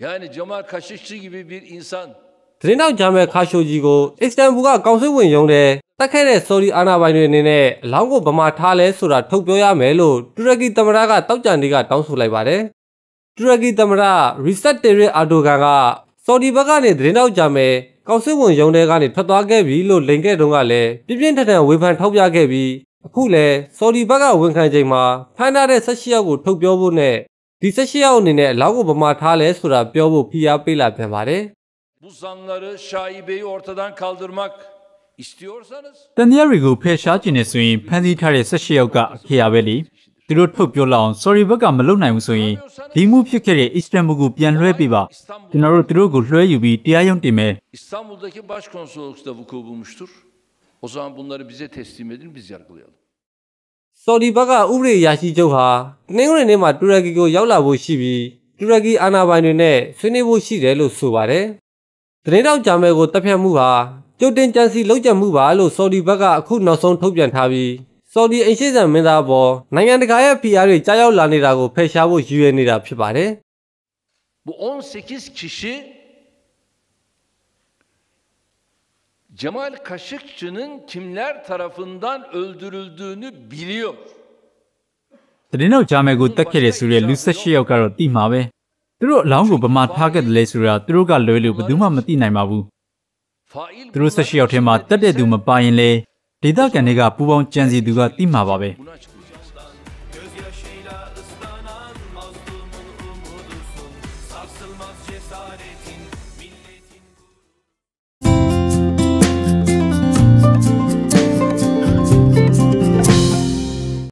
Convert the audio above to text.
Yani Cemal Kaşıkçı gibi bir insan သတင်းတောက်ဂျာမယ်ခါရှိုကြီးကိုအစ္စတန်ဘူကကောင်စစ်ဝင်ရုံးတဲ့တက်ခဲ့တဲ့ဆော်ဒီအာဏာပိုင်တွေအနေနဲ့အလောင်းကိုဗမာထားလဲဆိုတာထုတ်ပြောရမယ်လို့တူရကီသမ္မတကတောက်ကြံတွေကတောင်းဆိုလိုက်ပါတယ်တူရကီသမ္မတရီဆက်တေရစ်အာဒိုဂန်ကဆော်ဒီဘက်ကနေသတင်းတောက်ဂျာမယ်ကောင်စစ်ဝင်ရုံးတဲ့ကနေထွက်သွားခဲ့ပြီလို့လိန်ခဲ့တုန်းကလည်းပြင်းပြင်းထန်ထန်ဝေဖန်ထောက်ပြခဲ့ပြီးအခုလဲဆော်ဒီဘက်ကဝန်ခံချိန်မှာဖမ်းထားတဲ့၁၈ယောက်ကိုထုတ်ပြောဖို့နဲ့ဒီ16ယောက်အနေနဲ့လောက်ကိုဗမာထားလဲဆိုတာပြောဖို့ဖိအားပေးလာပြန်ပါတယ် Bu zanları şaibeyi ortadan kaldırmak istiyorsanız တန်တရားတွေကိုဖယ်ရှားခြင်းနဲ့ဆိုရင်ဖန်ဆီးထားတဲ့16ယောက်ကအခရာပဲလေသူတို့ထုတ်ပြောလောက်အောင် sorry ဘက်ကမလုပ်နိုင်ဘူးဆိုရင်ဒီမှုဖြစ်ခဲ့တဲ့ Istanbul ကိုပြန်လွှဲပေးပါကျွန်တော်တို့သူတို့ကိုလွှဲယူပြီးတရားရုံးတင်မယ် İstanbul'daki başkonsoloslukta vuku bulmuştur. O zaman bunları bize teslim edin biz yargılayalım. ဆော်ဒီဘက်ကဥပဒေရာရှိချုပ်ဟာနှင်းဝင်နေ့မှာတူရကီကို ရောက်လာဖို့ရှိပြီးတူရကီအာဏာပိုင်တွေနဲ့ဆွေးနွေးဖို့ရှိတယ်လို့ဆိုပါတယ်။သတင်းတောက်ဂျာမဲကိုတပ်ဖြတ်မှုဟာကျုပ်တင်ကြံစီလောက်ကျမှုပါလို့ဆော်ဒီဘက်ကအခုနောက်ဆုံးထုတ်ပြန်ထားပြီးဆော်ဒီအင်ရှိဆန်မင်းသားပေါ်နိုင်ငံတကာရဲ့ဖိအားတွေကြားရောက်လာနေတာကိုဖယ်ရှားဖို့ရည်ရွယ်နေတာဖြစ်ပါတယ်။18 kişi Cemal Kaşıkçı'nın kimler tarafından öldürüldüğünü biliyor. တင်းနောက်ဂျာမယ်ကိုတက်ခဲ့တယ်ဆိုရဲလူ၁၈ယောက်ကတော့တိမှာပဲသူတို့အလောင်းကိုဗမာထားခဲ့တယ်လဲဆိုတာသူတို့ကလွဲလို့ဘယ်သူမှမသိနိုင်ပါဘူးသူတို့၁၈ယောက်ထဲမှာတက်တဲ့သူမပါရင်လေဒေသခံတွေကပူပေါင်းကြံစီသူကတိမှာပါပဲ sarsılmaz cesaretin